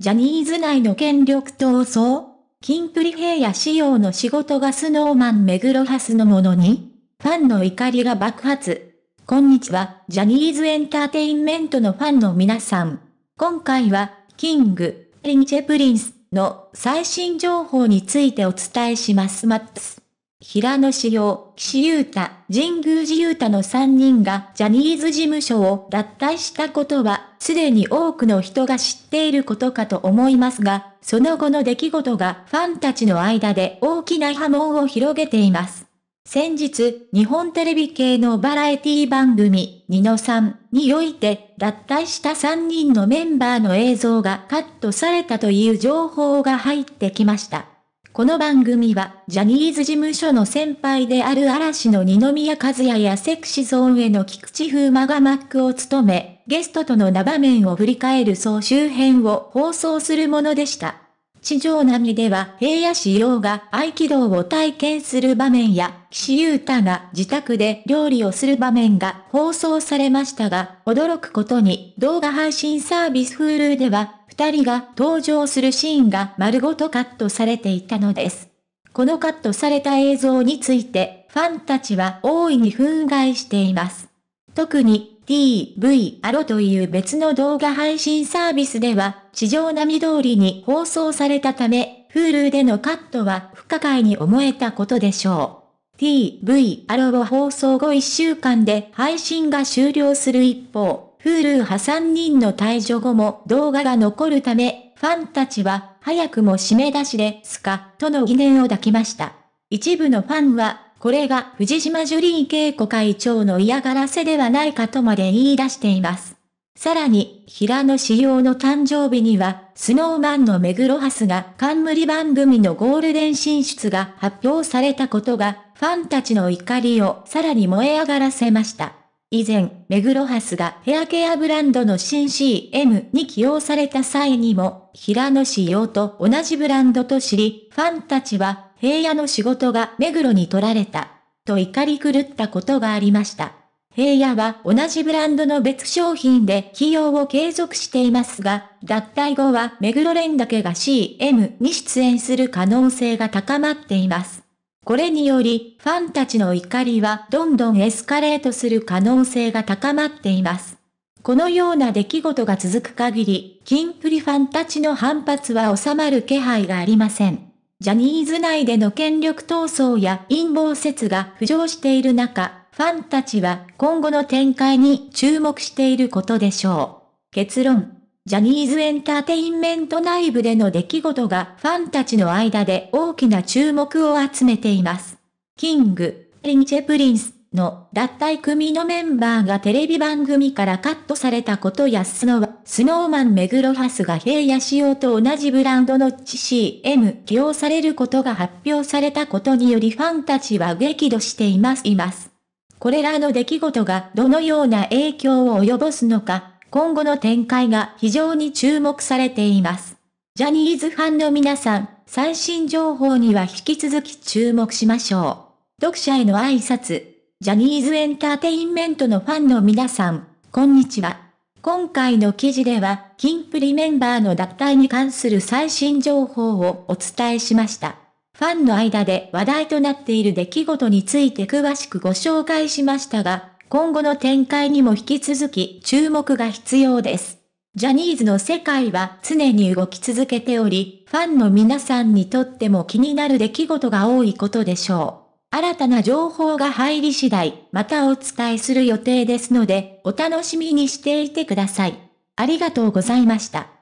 ジャニーズ内の権力闘争キンプリ平野仕様の仕事がスノーマン目黒ハスのものにファンの怒りが爆発。こんにちは、ジャニーズエンターテインメントのファンの皆さん。今回は、キング、リンチェプリンスの最新情報についてお伝えします。マッツ。平野紫耀、岸優太、神宮寺優太の3人がジャニーズ事務所を脱退したことは、すでに多くの人が知っていることかと思いますが、その後の出来事がファンたちの間で大きな波紋を広げています。先日、日本テレビ系のバラエティ番組、ニノさんにおいて、脱退した3人のメンバーの映像がカットされたという情報が入ってきました。この番組は、ジャニーズ事務所の先輩である嵐の二宮和也やセクシゾーンへの菊池風磨がマックを務め、ゲストとの場面を振り返る総集編を放送するものでした。地上波では平野市洋が合気道を体験する場面や、岸優太が自宅で料理をする場面が放送されましたが、驚くことに動画配信サービスフールでは、二人が登場するシーンが丸ごとカットされていたのです。このカットされた映像について、ファンたちは大いに憤慨しています。特に TV アロという別の動画配信サービスでは、地上波通りに放送されたため、フールーでのカットは不可解に思えたことでしょう。TV アロを放送後1週間で配信が終了する一方、フールー派3人の退場後も動画が残るため、ファンたちは早くも締め出しですか、との疑念を抱きました。一部のファンは、これが藤島ジュリー景子会長の嫌がらせではないかとまで言い出しています。さらに、平野志陽の誕生日には、スノーマンの目黒ハスが冠番組のゴールデン進出が発表されたことが、ファンたちの怒りをさらに燃え上がらせました。以前、目黒ハスがヘアケアブランドの新 CM に起用された際にも、平野志陽と同じブランドと知り、ファンたちは平野の仕事が目黒に取られた、と怒り狂ったことがありました。平野は同じブランドの別商品で起用を継続していますが、脱退後は目黒蓮だけが CM に出演する可能性が高まっています。これにより、ファンたちの怒りはどんどんエスカレートする可能性が高まっています。このような出来事が続く限り、キンプリファンたちの反発は収まる気配がありません。ジャニーズ内での権力闘争や陰謀説が浮上している中、ファンたちは今後の展開に注目していることでしょう。結論。ジャニーズエンターテインメント内部での出来事がファンたちの間で大きな注目を集めています。キング、リンチェプリンス、の脱退組のメンバーがテレビ番組からカットされたことやスノスノーマンメグロハスが平野仕様と同じブランドの CM 起用されることが発表されたことによりファンたちは激怒しています。います。これらの出来事がどのような影響を及ぼすのか、今後の展開が非常に注目されています。ジャニーズファンの皆さん、最新情報には引き続き注目しましょう。読者への挨拶。ジャニーズエンターテインメントのファンの皆さん、こんにちは。今回の記事では、キンプリメンバーの脱退に関する最新情報をお伝えしました。ファンの間で話題となっている出来事について詳しくご紹介しましたが、今後の展開にも引き続き注目が必要です。ジャニーズの世界は常に動き続けており、ファンの皆さんにとっても気になる出来事が多いことでしょう。新たな情報が入り次第、またお伝えする予定ですので、お楽しみにしていてください。ありがとうございました。